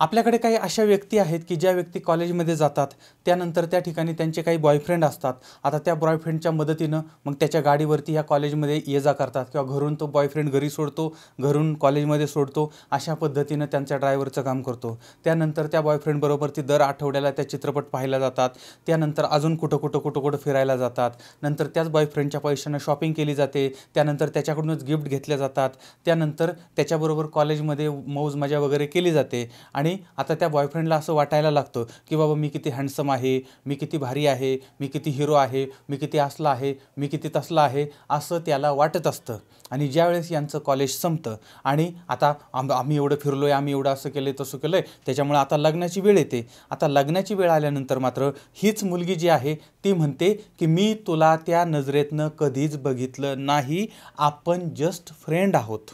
आपल्याकडे काही अशा व्यक्ती आहेत की ज्या व्यक्ती कॉलेजमध्ये जातात त्यानंतर त्या ठिकाणी त्यांचे काही बॉयफ्रेंड असतात आता त्या बॉयफ्रेंडच्या मदतीनं मग त्याच्या गाडीवरती ह्या कॉलेजमध्ये ये जा करतात किंवा घरून तो बॉयफ्रेंड घरी सोडतो घरून कॉलेजमध्ये सोडतो अशा पद्धतीनं त्यांच्या ड्रायव्हरचं काम करतो त्यानंतर त्या बॉयफ्रेंडबरोबर ती दर आठवड्याला त्या चित्रपट पाहायला जातात त्यानंतर अजून कुठं कुठं कुठं कुठं फिरायला जातात नंतर त्याच बॉयफ्रेंडच्या पैशानं शॉपिंग केली जाते त्यानंतर त्याच्याकडूनच गिफ्ट घेतल्या जातात त्यानंतर त्याच्याबरोबर कॉलेजमध्ये मौज मजा वगैरे केली जाते आणि आणि आता त्या बॉयफ्रेंडला असं वाटायला लागतं की बाबा मी किती हँडसम आहे मी किती भारी आहे मी किती हिरो आहे मी किती असला आहे मी किती तसला आहे असं त्याला वाटत असतं आणि ज्यावेळेस यांचं कॉलेज संपतं आणि आता आम आम्ही एवढं फिरलो आहे आम्ही एवढं असं केलं आहे तसं केलं आहे त्याच्यामुळे आता लग्नाची वेळ येते आता लग्नाची वेळ आल्यानंतर मात्र हीच मुलगी जी आहे ती म्हणते की मी तुला त्या नजरेतनं कधीच बघितलं नाही आपण जस्ट फ्रेंड आहोत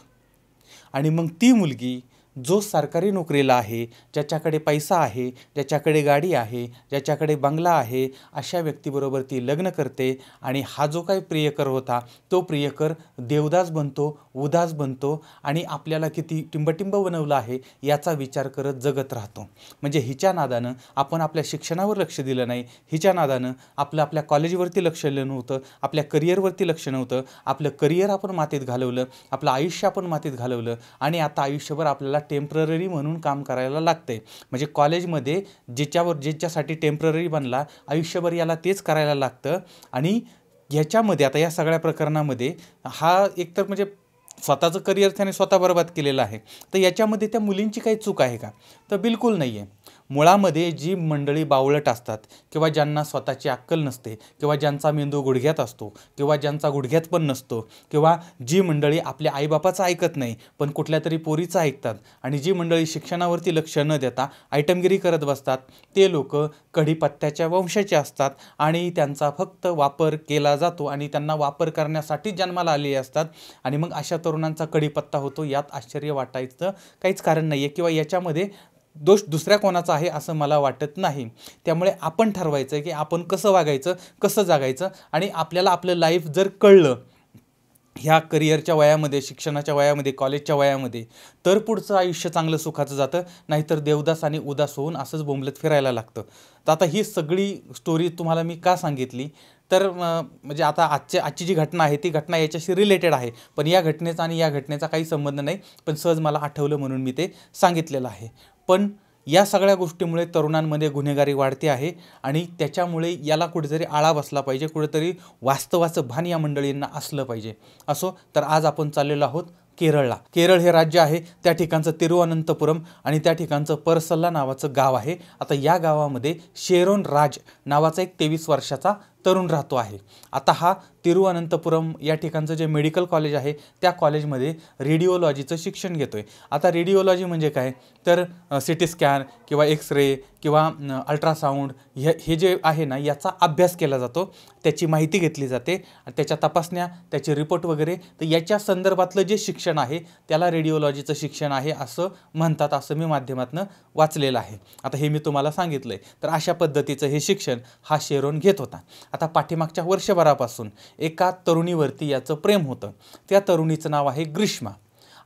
आणि मग ती मुलगी जो सरकारी नोकरीला आहे ज्याच्याकडे पैसा आहे ज्याच्याकडे गाडी आहे ज्याच्याकडे बंगला आहे अशा व्यक्तीबरोबर ती लग्न करते आणि हा जो काही प्रियकर होता तो प्रियकर देवदास बनतो उदास बनतो आणि आपल्याला किती टिंबटिंब बनवलं आहे याचा विचार करत जगत राहतो म्हणजे हिच्या नादानं आपण आपल्या शिक्षणावर लक्ष दिलं नाही हिच्या नादानं आपलं आपल्या कॉलेजवरती लक्ष दिलं नव्हतं आपल्या करिअरवरती लक्ष नव्हतं आपलं करिअर आपण मातीत घालवलं आपलं आयुष्य आपण मातीत घालवलं आणि आता आयुष्यभर आपल्याला टेम्पररी म्हणून काम करायला लागतं म्हणजे कॉलेजमध्ये ज्याच्यावर ज्याच्यासाठी टेम्पररी बनला आयुष्यभर याला तेच करायला लागतं आणि ह्याच्यामध्ये आता या सगळ्या प्रकरणामध्ये हा एकतर म्हणजे स्वतःचं करिअर त्याने स्वतः बरबाद केलेलं आहे तर याच्यामध्ये त्या मुलींची काही चूक आहे का तर बिलकुल नाही आहे मुळामध्ये जी मंडळी बावळट असतात किंवा ज्यांना स्वतःची अक्कल नसते किंवा ज्यांचा मेंदू गुडघ्यात असतो किंवा ज्यांचा गुडघ्यात पण नसतो किंवा जी मंडळी आपल्या आईबापाचं ऐकत नाही पण कुठल्या तरी पोरीचं ऐकतात आणि जी मंडळी शिक्षणावरती लक्ष न देता आयटमगिरी करत बसतात ते लोक कढीपत्त्याच्या वंशाचे असतात आणि त्यांचा फक्त वापर केला जातो आणि त्यांना वापर करण्यासाठीच जन्माला आलेले असतात आणि मग अशा तरुणांचा कढीपत्ता होतो यात आश्चर्य वाटायचं काहीच कारण नाही आहे किंवा याच्यामध्ये दोष दुसऱ्या कोणाचा आहे असं मला वाटत नाही त्यामुळे आपण ठरवायचं आहे की आपण कसं वागायचं कसं जागायचं आणि आपल्याला आपलं लाईफ जर कळलं ह्या करिअरच्या वयामध्ये शिक्षणाच्या वयामध्ये कॉलेजच्या वयामध्ये तर पुढचं आयुष्य चांगलं सुखाचं जातं नाहीतर देवदास आणि उदास होऊन असंच बोंबलत फिरायला लागतं तर आता ही सगळी स्टोरी तुम्हाला मी का सांगितली तर म्हणजे आता आजच्या आजची जी घटना आहे ती घटना याच्याशी रिलेटेड आहे पण या घटनेचा आणि या घटनेचा काही संबंध नाही पण सहज मला आठवलं म्हणून मी ते सांगितलेलं आहे पण या सगळ्या गोष्टीमुळे तरुणांमध्ये गुन्हेगारी वाढते आहे आणि त्याच्यामुळे याला कुठेतरी आळा बसला पाहिजे कुठेतरी वास्तवाचं भान या मंडळींना असलं पाहिजे असो तर आज आपण चाललेलो आहोत केरळला केरळ हे राज्य आहे त्या ठिकाणचं तिरुअनंतपुरम आणि त्या ठिकाणचं परसल्ला नावाचं गाव आहे आता या गावामध्ये शेरोन राज नावाचा एक तेवीस वर्षाचा तरुण राहतो आहे आता हा तिरुअनंतपुरम या ठिकाणचं जे मेडिकल कॉलेज आहे त्या कॉलेजमध्ये रेडिओलॉजीचं शिक्षण घेतो आहे आता रेडिओलॉजी म्हणजे काय तर सी टी स्कॅन किंवा एक्स रे किंवा अल्ट्रासाऊंड हे हे जे आहे ना याचा अभ्यास केला जातो त्याची माहिती घेतली जाते त्याच्या तपासण्या त्याचे रिपोर्ट वगैरे तर याच्या संदर्भातलं जे शिक्षण आहे त्याला रेडिओलॉजीचं शिक्षण आहे असं म्हणतात असं मी माध्यमातनं वाचलेलं आहे आता हे मी तुम्हाला सांगितलं आहे तर अशा पद्धतीचं हे शिक्षण हा शेरोन घेत होता आता पाठीमागच्या वर्षभरापासून एका तरुणीवरती याचं प्रेम होतं त्या तरुणीचं नाव आहे ग्रीष्मा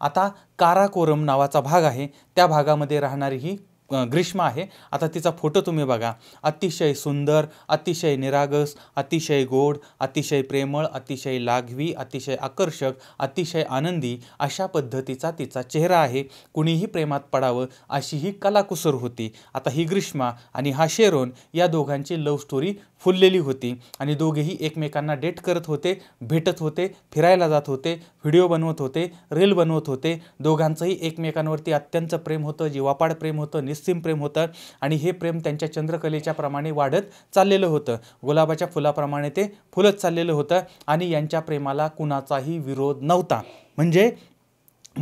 आता काराकोरम नावाचा भाग आहे त्या भागामध्ये राहणारी ही ग्रीष्म आहे आता तिचा फोटो तुम्ही बघा अतिशय सुंदर अतिशय निरागस अतिशय गोड अतिशय प्रेमळ अतिशय लाघवी अतिशय आकर्षक अतिशय आनंदी अशा पद्धतीचा तिचा चेहरा आहे कुणीही प्रेमात पडावं अशी ही कलाकुसर होती आता ही ग्रीष्मा आणि हा शेरोन या दोघांची लव्ह स्टोरी फुललेली होती आणि दोघेही एकमेकांना डेट करत होते भेटत होते फिरायला जात होते व्हिडिओ बनवत होते रील बनवत होते दोघांचंही एकमेकांवरती अत्यंत प्रेम होतं जीवापाड प्रेम होतं निस्सीम प्रेम होतं आणि हे प्रेम त्यांच्या चंद्रकलेच्या प्रमाणे वाढत चाललेलं होतं गुलाबाच्या फुलाप्रमाणे ते फुलत चाललेलं होतं आणि यांच्या प्रेमाला कुणाचाही विरोध नव्हता म्हणजे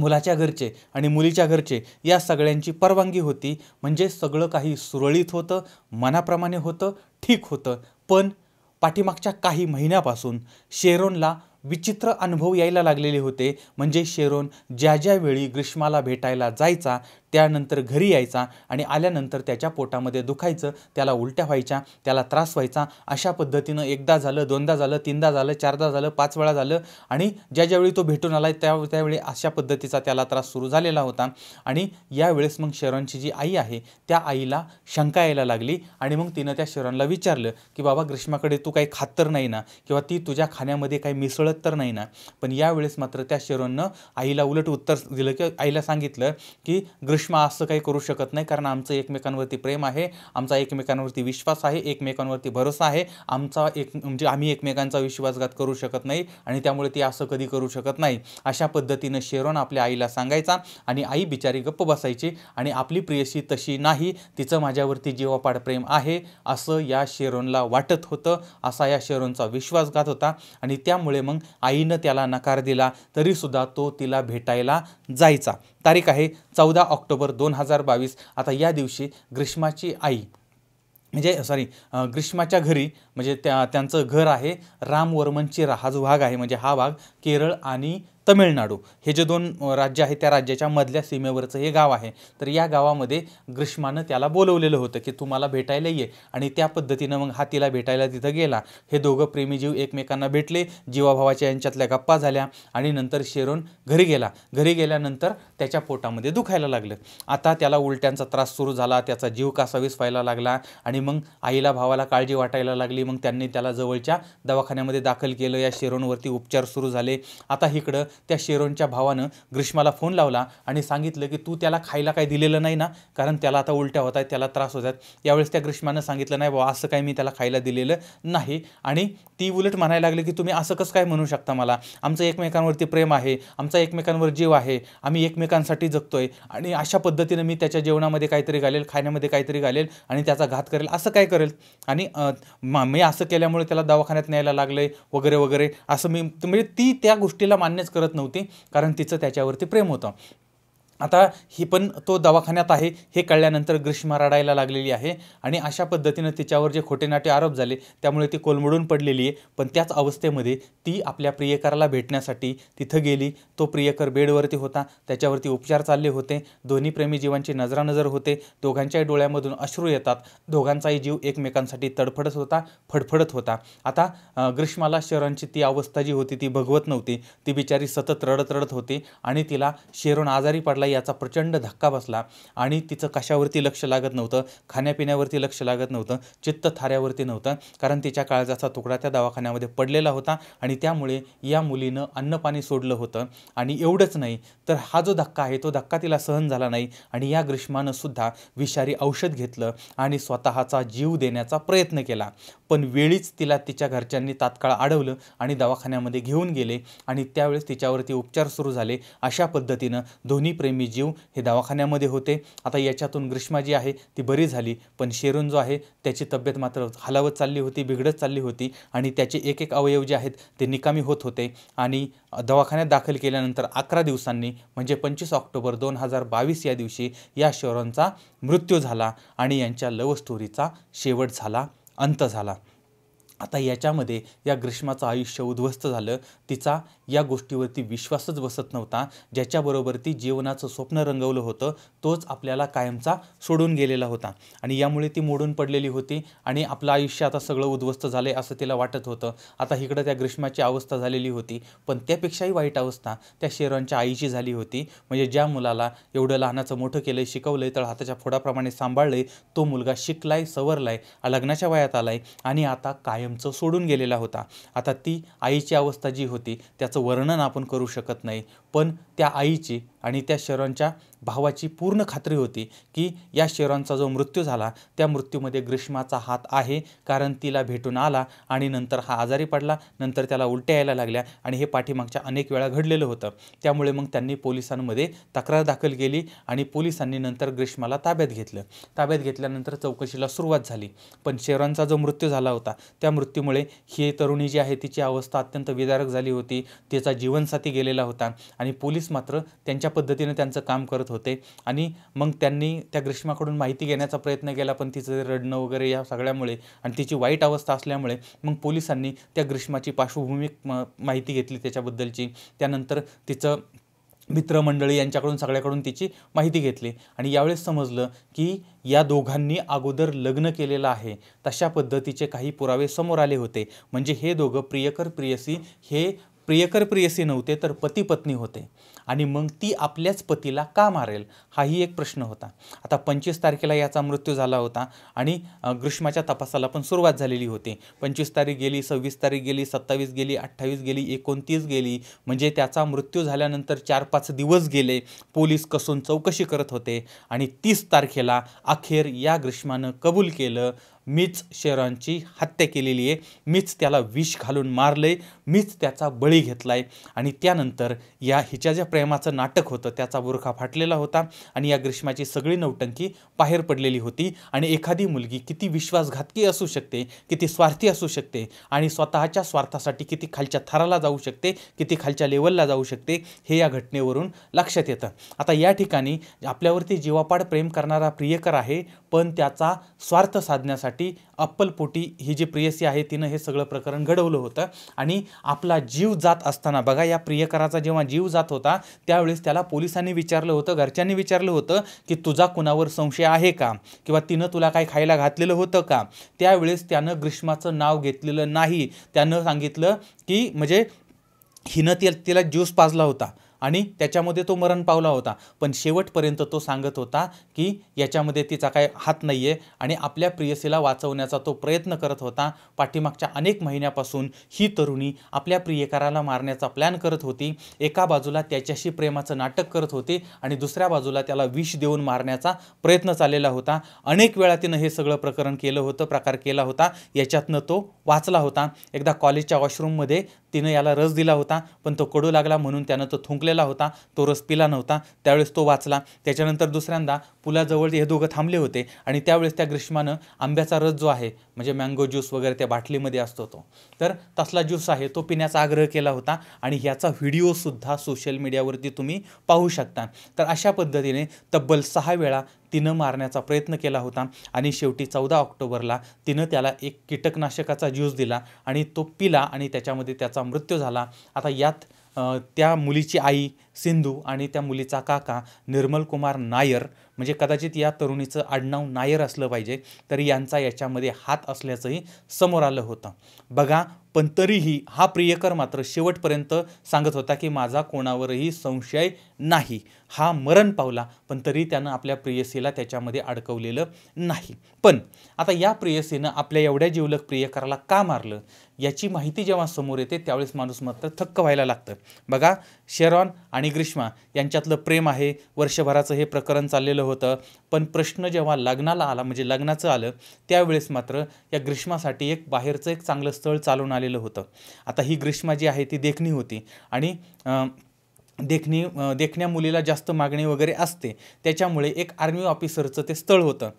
मुलाच्या घरचे आणि मुलीच्या घरचे या सगळ्यांची परवानगी होती म्हणजे सगळं काही सुरळीत होतं मनाप्रमाणे होतं ठीक होतं पण पाठीमागच्या काही महिन्यापासून शेरोनला विचित्र अनुभव यायला लागलेले होते म्हणजे शेरोन ज्या ज्यावेळी ग्रीष्माला भेटायला जायचा त्यानंतर घरी यायचा आणि आल्यानंतर त्याच्या पोटामध्ये दुखायचं त्याला उलट्या व्हायच्या त्याला त्रास व्हायचा अशा पद्धतीनं एकदा झालं दोनदा झालं तीनदा झालं चारदा झालं पाच वेळा झालं आणि ज्या ज्यावेळी तो भेटून आला त्या त्यावेळी अशा पद्धतीचा त्याला त्रास सुरू झालेला होता आणि यावेळेस मग शेरॉनची जी आई आहे त्या आईला शंका यायला लागली आणि मग तिनं त्या शेरॉनला विचारलं की बाबा ग्रीष्माकडे तू काही खात तर नाही ना किंवा ती तुझ्या खाण्यामध्ये काही मिसळत तर नाही ना पण यावेळेस मात्र त्या शेरॉननं आईला उलट उत्तर दिलं किंवा आईला सांगितलं की ग्रीष्म सुषमा असं काही करू शकत नाही कारण आमचं एकमेकांवरती प्रेम आहे आमचा एकमेकांवरती विश्वास आहे एकमेकांवरती भरोसा आहे आमचा एक म्हणजे आम्ही एकमेकांचा विश्वासघात करू शकत नाही आणि त्यामुळे ती असं कधी करू शकत नाही अशा पद्धतीनं शेरोन आपल्या आईला सांगायचा आणि आई बिचारी गप्प बसायची आणि आपली प्रियशी तशी नाही तिचं माझ्यावरती जीवापाड प्रेम आहे असं या शेरोनला वाटत होतं असा या शेरोनचा विश्वासघात होता आणि त्यामुळे मग आईनं त्याला नकार दिला तरीसुद्धा तो तिला भेटायला जायचा तारीख आहे चौदा ऑक्टोबर ऑक्टोबर दोन हजार बावीस आता या दिवशी ग्रीष्माची आई म्हणजे सॉरी ग्रीष्माच्या घरी म्हणजे त्या त्यांचं घर आहे रामवर्मनची हा जो भाग आहे म्हणजे हा भाग केरळ आणि तमिळनाडू हे जे दोन राज्य आहे त्या राज्याच्या मधल्या सीमेवरचं हे गाव आहे तर या गावामध्ये ग्रीष्मानं त्याला बोलवलेलं होतं की तुम्हाला भेटायला ये आणि त्या पद्धतीनं मग हा तिला भेटायला तिथं गेला हे दोघं प्रेमीजीव एकमेकांना भेटले जीवाभावाच्या यांच्यातल्या गप्पा झाल्या आणि नंतर शेरोन घरी गेला घरी गेल्यानंतर त्याच्या पोटामध्ये दुखायला लागलं आता त्याला उलट्यांचा त्रास सुरू झाला त्याचा जीव कासावीस व्हायला लागला आणि मग आईला भावाला काळजी वाटायला लागली मग त्यांनी त्याला जवळच्या दवाखान्यामध्ये दाखल केलं या शेरोनवरती उपचार सुरू झाले आता इकडं त्या शेरोनच्या भावानं ग्रीष्माला फोन लावला आणि सांगितलं की तू त्याला खायला काही दिलेलं नाही ना कारण त्याला आता उलट्या होत आहेत त्याला त्रास होत आहेत यावेळेस त्या ग्रीष्मानं सांगितलं नाही बाबा असं काही मी त्याला खायला दिलेलं नाही आणि ती उलट म्हणायला लागली की तुम्ही असं कसं काय म्हणू शकता मला आमचं एकमेकांवरती प्रेम आहे आमचा एकमेकांवर जीव आहे आम्ही एकमेकांसाठी जगतोय आणि अशा पद्धतीनं मी त्याच्या जेवणामध्ये काहीतरी घालेल खाण्यामध्ये काहीतरी घालेल आणि त्याचा घात करेल असं काय करेल आणि मी असं केल्यामुळे त्याला दवाखान्यात न्यायला लागलं आहे वगैरे वगैरे असं मी म्हणजे ती त्या गोष्टीला मान्यच करत करत नव्हती कारण तिचं त्याच्यावरती प्रेम होतं आता ही पण तो दवाखान्यात आहे हे कळल्यानंतर ग्रीष्मा रडायला लागलेली आहे आणि अशा पद्धतीनं तिच्यावर जे खोटेनाटे आरोप झाले त्यामुळे ती कोलमडून पडलेली आहे पण त्याच अवस्थेमध्ये ती आपल्या प्रियकराला भेटण्यासाठी तिथं गेली तो प्रियकर बेडवरती होता त्याच्यावरती उपचार चालले होते दोन्ही प्रेमी जीवांची नजरानजर होते दोघांच्याही डोळ्यामधून अश्रू येतात दोघांचाही जीव एकमेकांसाठी तडफडत होता फडफडत होता आता ग्रीष्माला शरणची ती अवस्था जी होती ती भगवत नव्हती ती बिचारी सतत रडत रडत होती आणि तिला शेरोन आजारी पडला याचा प्रचंड धक्का बसला आणि तिचं कशावरती लक्ष लागत नव्हतं खाण्यापिण्यावरती लक्ष लागत नव्हतं चित्त थाऱ्यावरती नव्हतं कारण तिच्या काळजाचा तुकडा त्या दवाखान्यामध्ये पडलेला होता आणि त्यामुळे या मुलीनं अन्नपाणी सोडलं होतं आणि एवढंच नाही तर हा जो धक्का आहे तो धक्का तिला सहन झाला नाही आणि या ग्रीष्मानं सुद्धा विषारी औषध घेतलं आणि स्वतःचा जीव देण्याचा प्रयत्न केला पण वेळीच तिला तिच्या घरच्यांनी तात्काळ अडवलं आणि दवाखान्यामध्ये घेऊन गेले आणि त्यावेळेस तिच्यावरती उपचार सुरू झाले अशा पद्धतीनं दोन्ही प्रेमी मी जीव हे दवाखान्यामध्ये होते आता याच्यातून ग्रीष्मा जी आहे ती बरी झाली पण शेरून जो आहे त्याची तब्येत मात्र हलावत चालली होती बिघडत चालली होती आणि त्याचे एक एक अवयव जे आहेत ते निकामी होत होते आणि दवाखान्यात दाखल केल्यानंतर अकरा दिवसांनी म्हणजे पंचवीस ऑक्टोबर दोन हजार बावीस या दिवशी या शेवरांचा मृत्यू झाला आणि यांच्या लव स्टोरीचा शेवट झाला अंत झाला आता याच्यामध्ये या ग्रीष्माचं आयुष्य उद्ध्वस्त झालं तिचा या गोष्टीवरती विश्वासच बसत नव्हता ज्याच्याबरोबर ती जीवनाचं स्वप्न रंगवलं होतं तोच आपल्याला कायमचा सोडून गेलेला होता आणि यामुळे ती मोडून पडलेली होती आणि आपलं आयुष्य आता सगळं उद्ध्वस्त झालं आहे असं तिला वाटत होतं आता इकडं त्या ग्रीष्माची अवस्था झालेली होती पण त्यापेक्षाही वाईट अवस्था त्या शेरांच्या आईची झाली होती म्हणजे ज्या मुलाला एवढं लहानाचं मोठं केलं आहे शिकवलं आहे तर हाताच्या फोडाप्रमाणे सांभाळलं तो मुलगा शिकलाय सवरलाय लग्नाच्या वयात आलाय आणि आता कायम आमचं सोडून गेलेला होता आता ती आईची अवस्था जी होती त्याचं वर्णन आपण करू शकत नाही पण त्या आईची आणि त्या शेरॉनच्या भावाची पूर्ण खात्री होती की या शेरॉनचा जो मृत्यू झाला त्या मृत्यूमध्ये ग्रीष्माचा हात आहे कारण तिला भेटून आला आणि नंतर हा आजारी पडला नंतर त्याला उलट्या यायला लागल्या आणि हे पाठीमागच्या अनेक वेळा घडलेलं होतं त्यामुळे मग त्यांनी पोलिसांमध्ये तक्रार दाखल केली आणि पोलिसांनी नंतर ग्रीष्माला ताब्यात घेतलं ताब्यात घेतल्यानंतर चौकशीला सुरुवात झाली पण शेरॉनचा जो मृत्यू झाला होता त्या मृत्यूमुळे ही तरुणी जी आहे तिची अवस्था अत्यंत विदारक झाली होती तिचा जीवनसाथी गेलेला होता आणि पोलीस मात्र त्यांच्या पद्धतीने त्यांचं काम करत होते आणि मग त्यांनी त्या ग्रीष्माकडून माहिती घेण्याचा प्रयत्न केला पण तिचं रडणं वगैरे या सगळ्यामुळे आणि तिची वाईट अवस्था असल्यामुळे मग पोलिसांनी त्या ग्रीष्माची पार्श्वभूमी माहिती घेतली त्याच्याबद्दलची त्यानंतर तिचं मित्रमंडळी यांच्याकडून सगळ्याकडून तिची माहिती घेतली आणि यावेळेस समजलं की या दोघांनी अगोदर लग्न केलेलं आहे तशा पद्धतीचे काही पुरावे समोर आले होते म्हणजे हे दोघं प्रियकर प्रियसी हे प्रियकर प्रियसी नव्हते तर पती पत्नी होते आणि मग ती आपल्याच पतीला का मारेल हाही एक प्रश्न होता आता पंचवीस तारखेला याचा मृत्यू झाला होता आणि ग्रीष्माच्या तपासाला पण सुरुवात झालेली होती पंचवीस तारीख गेली सव्वीस तारीख गेली सत्तावीस गेली अठ्ठावीस गेली एकोणतीस गेली म्हणजे त्याचा मृत्यू झाल्यानंतर चार पाच दिवस गेले पोलीस कसून चौकशी करत होते आणि तीस तारखेला अखेर या ग्रीष्मानं कबूल केलं मीच शेरांची हत्या केलेली आहे मीच त्याला विष घालून मारलं आहे मीच त्याचा बळी घेतला आहे आणि त्यानंतर या हिच्या ज्या प्रेमाचं नाटक होतं त्याचा बुरखा फाटलेला होता आणि या ग्रीष्माची सगळी नौटंकी बाहेर पडलेली होती आणि एखादी मुलगी किती विश्वासघातकी असू शकते किती स्वार्थी असू शकते आणि स्वतःच्या स्वार्थासाठी किती खालच्या थराला जाऊ शकते किती खालच्या लेवलला जाऊ शकते हे या घटनेवरून लक्षात येतं आता या ठिकाणी आपल्यावरती जीवापाड प्रेम करणारा प्रियकर आहे पण त्याचा स्वार्थ साधण्यासाठी अप्पलपोटी ही जी प्रियसी आहे तिनं हे सगळं प्रकरण घडवलं होतं आणि आपला जीव जात असताना बघा या प्रियकराचा जेव्हा जीव जात होता त्यावेळेस त्याला पोलिसांनी विचारलं होतं घरच्यांनी विचारलं होतं की तुझा कुणावर संशय आहे का किंवा तिनं तुला काही खायला घातलेलं होतं का त्यावेळेस त्यानं ग्रीष्माचं नाव घेतलेलं नाही त्यानं सांगितलं की म्हणजे हिनं तिला ज्यूस पाजला होता आणि त्याच्यामध्ये तो मरण पावला होता पण शेवटपर्यंत तो सांगत होता की याच्यामध्ये तिचा काय हात नाही आहे आणि आपल्या प्रियसीला वाचवण्याचा तो प्रयत्न करत होता पाठीमागच्या अनेक महिन्यापासून ही तरुणी आपल्या प्रियकाराला मारण्याचा प्लॅन करत होती एका बाजूला त्याच्याशी प्रेमाचं नाटक करत होती आणि दुसऱ्या बाजूला त्याला विष देऊन मारण्याचा प्रयत्न चाललेला होता अनेक वेळा तिनं हे सगळं प्रकरण केलं होतं प्रकार केला होता याच्यातनं तो वाचला होता एकदा कॉलेजच्या वॉशरूममध्ये तिनं याला रस दिला होता पण तो कडू लागला म्हणून त्यानं तो थुंकले बसलेला होता तो रस पिला नव्हता त्यावेळेस तो वाचला त्याच्यानंतर दुसऱ्यांदा पुलाजवळ हे दोघं थांबले होते आणि त्यावेळेस त्या ग्रीष्मानं आंब्याचा रस जो आहे म्हणजे मँगो ज्यूस वगैरे त्या बाटलीमध्ये असतो तो तर तसला ज्यूस आहे तो पिण्याचा आग्रह केला होता आणि ह्याचा व्हिडिओसुद्धा सोशल मीडियावरती तुम्ही पाहू शकता तर अशा पद्धतीने तब्बल सहा वेळा तिनं मारण्याचा प्रयत्न केला होता आणि शेवटी चौदा ऑक्टोबरला तिनं त्याला एक कीटकनाशकाचा ज्यूस दिला आणि तो पिला आणि त्याच्यामध्ये त्याचा मृत्यू झाला आता यात त्या मुलीची आई सिंधू आणि त्या मुलीचा काका निर्मलकुमार नायर म्हणजे कदाचित या तरुणीचं आडनाव नायर असलं पाहिजे तरी यांचा याच्यामध्ये हात असल्याचंही समोर आलं होतं बघा पण तरीही हा प्रियकर मात्र शेवटपर्यंत सांगत होता की माझा कोणावरही संशय नाही हा मरण पावला पण तरी त्यानं आपल्या प्रियसीला त्याच्यामध्ये अडकवलेलं नाही पण आता या प्रियसीनं आपल्या एवढ्या जिवलक प्रियकराला का मारलं याची माहिती जेव्हा समोर येते त्यावेळेस माणूस मात्र थक्क व्हायला लागतं बघा शेरॉन आणि ग्रीष्मा यांच्यातलं प्रेम आहे वर्षभराचं हे प्रकरण चाललेलं होतं पण प्रश्न जेव्हा लग्नाला आला म्हणजे लग्नाचं आलं त्यावेळेस मात्र या ग्रीष्मासाठी एक बाहेरचं एक चांगलं स्थळ चालून आलं आलेलं होतं आता ही ग्रीष्मा जी आहे ती देखणी होती आणि देखणी देखण्या मुलीला जास्त मागणी वगैरे असते त्याच्यामुळे एक आर्मी ऑफिसरचं ते स्थळ होतं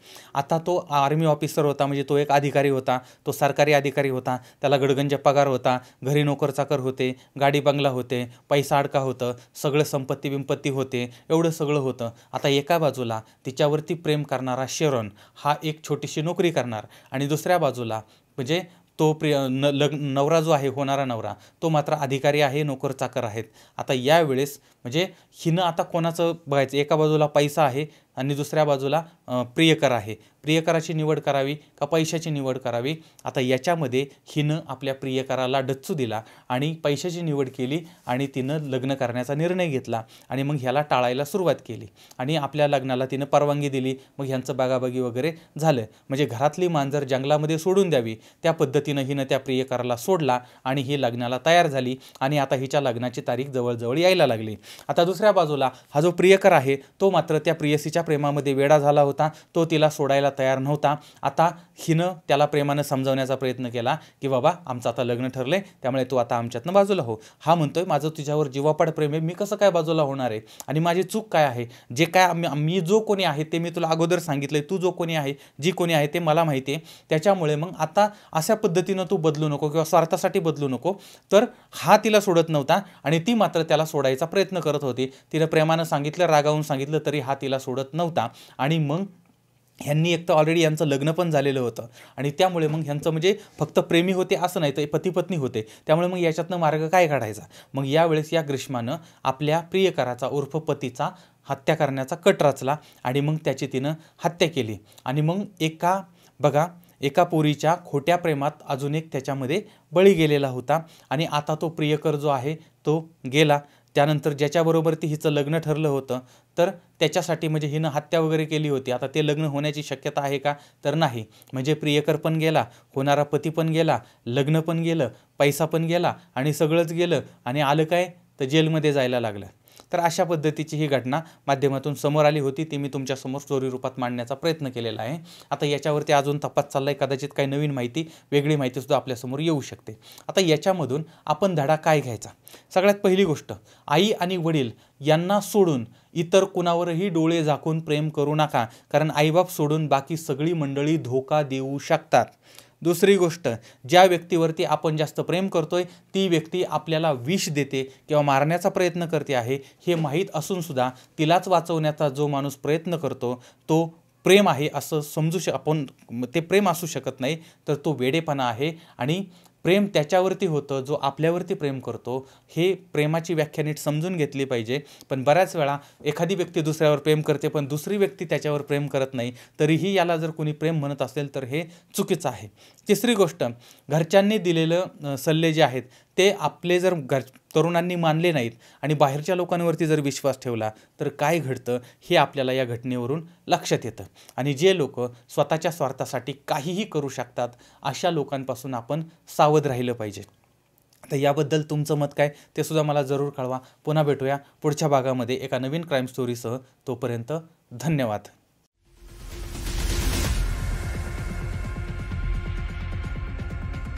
आता तो आर्मी ऑफिसर होता म्हणजे तो एक अधिकारी होता तो सरकारी अधिकारी होता त्याला गडगंज पगार होता घरी नोकर चाकर होते गाडी बंगला होते पैसा अडका होतं सगळं संपत्ती बिंपत्ती होते एवढं सगळं होतं आता एका बाजूला तिच्यावरती प्रेम करणारा शेरॉन हा एक छोटीशी नोकरी करणार आणि दुसऱ्या बाजूला म्हणजे तो प्रिय न लग्न नवरा जो आहे होणारा नवरा तो मात्र अधिकारी आहे नोकर चाकर आहेत आता यावेळेस म्हणजे हिनं आता कोणाचं बघायचं एका बाजूला पैसा आहे आणि दुसऱ्या बाजूला प्रियकर आहे प्रियकराची निवड करावी का पैशाची निवड करावी आता याच्यामध्ये हिनं आपल्या प्रियकराला डच्चू दिला आणि पैशाची निवड केली आणि तिनं लग्न करण्याचा निर्णय घेतला आणि मग ह्याला टाळायला सुरुवात केली आणि आपल्या लग्नाला तिनं परवानगी दिली मग ह्यांचं बागाबागी वगैरे झालं म्हणजे घरातली मांजर जंगलामध्ये सोडून द्यावी त्या पद्धतीनं हिनं त्या प्रियकराला सोडला आणि ही लग्नाला तयार झाली आणि आता हिच्या लग्नाची तारीख जवळजवळ यायला लागली आता दुसऱ्या बाजूला हा जो प्रियकर आहे तो मात्र त्या प्रियसीच्या प्रेमामध्ये वेडा झाला होता तो तिला सोडायला तयार नव्हता आता हिनं त्याला प्रेमानं समजवण्याचा प्रयत्न केला की बाबा आमचं आता लग्न ठरले त्यामुळे तू आता आमच्यातनं बाजूला हो हा म्हणतोय माझं तुझ्यावर जीवापाड प्रेम आहे मी कसं काय बाजूला होणार आहे आणि माझी चूक काय आहे जे काय मी जो कोणी आहे ते मी तुला अगोदर सांगितलं तू जो कोणी आहे जी कोणी आहे ते मला माहिती आहे त्याच्यामुळे मग आता अशा पद्धतीनं तू बदलू नको किंवा स्वार्थासाठी बदलू नको तर हा तिला सोडत नव्हता आणि ती मात्र त्याला सोडायचा प्रयत्न करत होती तिनं प्रेमानं सांगितलं रागावून सांगितलं तरी हा तिला सोडत नव्हता आणि मग ह्यांनी एक तर ऑलरेडी यांचं लग्न पण झालेलं होतं आणि त्यामुळे मग ह्यांचं म्हणजे फक्त प्रेमी होते असं नाही तर पतीपत्नी होते त्यामुळे मग याच्यातनं मार्ग काय काढायचा मग यावेळेस या ग्रीष्मानं आपल्या प्रियकराचा उर्फ पतीचा हत्या करण्याचा कट रचला आणि मग त्याची तिनं हत्या केली आणि मग एका बघा एका पोरीच्या खोट्या प्रेमात अजून एक त्याच्यामध्ये बळी गेलेला होता आणि आता तो प्रियकर जो आहे तो गेला त्यानंतर ज्याच्याबरोबर ती हिचं लग्न ठरलं होतं तर त्याच्यासाठी म्हणजे हिनं हत्या वगैरे केली होती आता ते लग्न होण्याची शक्यता आहे का तर नाही म्हणजे प्रियकर पण गेला होणारा पती पण गेला लग्न पण गेलं पैसा पण गेला आणि सगळंच गेलं आणि आलं काय तर जेलमध्ये जायला लागलं तर अशा पद्धतीची ही घटना माध्यमातून समोर आली होती ती मी तुमच्यासमोर स्टोरी रूपात मांडण्याचा प्रयत्न केलेला आहे आता याच्यावरती अजून तपास चालला आहे कदाचित काही नवीन माहिती वेगळी माहितीसुद्धा आपल्यासमोर येऊ शकते आता याच्यामधून आपण धडा काय घ्यायचा सगळ्यात पहिली गोष्ट आई आणि वडील यांना सोडून इतर कुणावरही डोळे झाकून प्रेम करू नका कारण आईबाप सोडून बाकी सगळी मंडळी धोका देऊ शकतात दुसरी गोष्ट ज्या व्यक्तीवरती आपण जास्त प्रेम करतोय ती व्यक्ती आपल्याला विष देते किंवा मारण्याचा प्रयत्न करते आहे हे माहीत असूनसुद्धा तिलाच वाचवण्याचा जो माणूस प्रयत्न करतो तो प्रेम आहे असं समजू श आपण ते प्रेम असू शकत नाही तर तो वेडेपणा आहे आणि प्रेम त्याच्यावरती होतं जो आपल्यावरती प्रेम करतो हे प्रेमाची व्याख्या नीट समजून घेतली पाहिजे पण बऱ्याच वेळा एखादी व्यक्ती दुसऱ्यावर प्रेम करते पण दुसरी व्यक्ती त्याच्यावर प्रेम करत नाही तरीही याला जर कोणी प्रेम म्हणत असेल तर हे चुकीचं आहे तिसरी गोष्ट घरच्यांनी दिलेलं सल्ले जे आहेत ते आपले जर घर तरुणांनी मानले नाहीत आणि बाहेरच्या लोकांवरती जर विश्वास ठेवला तर काय घडतं हे आपल्याला या घटनेवरून लक्षात येतं आणि जे लोक स्वतःच्या स्वार्थासाठी काहीही करू शकतात अशा लोकांपासून आपण सावध राहिलं पाहिजे तर याबद्दल तुमचं मत काय ते सुद्धा मला जरूर कळवा पुन्हा भेटूया पुढच्या भागामध्ये एका नवीन क्राईम स्टोरीसह तोपर्यंत धन्यवाद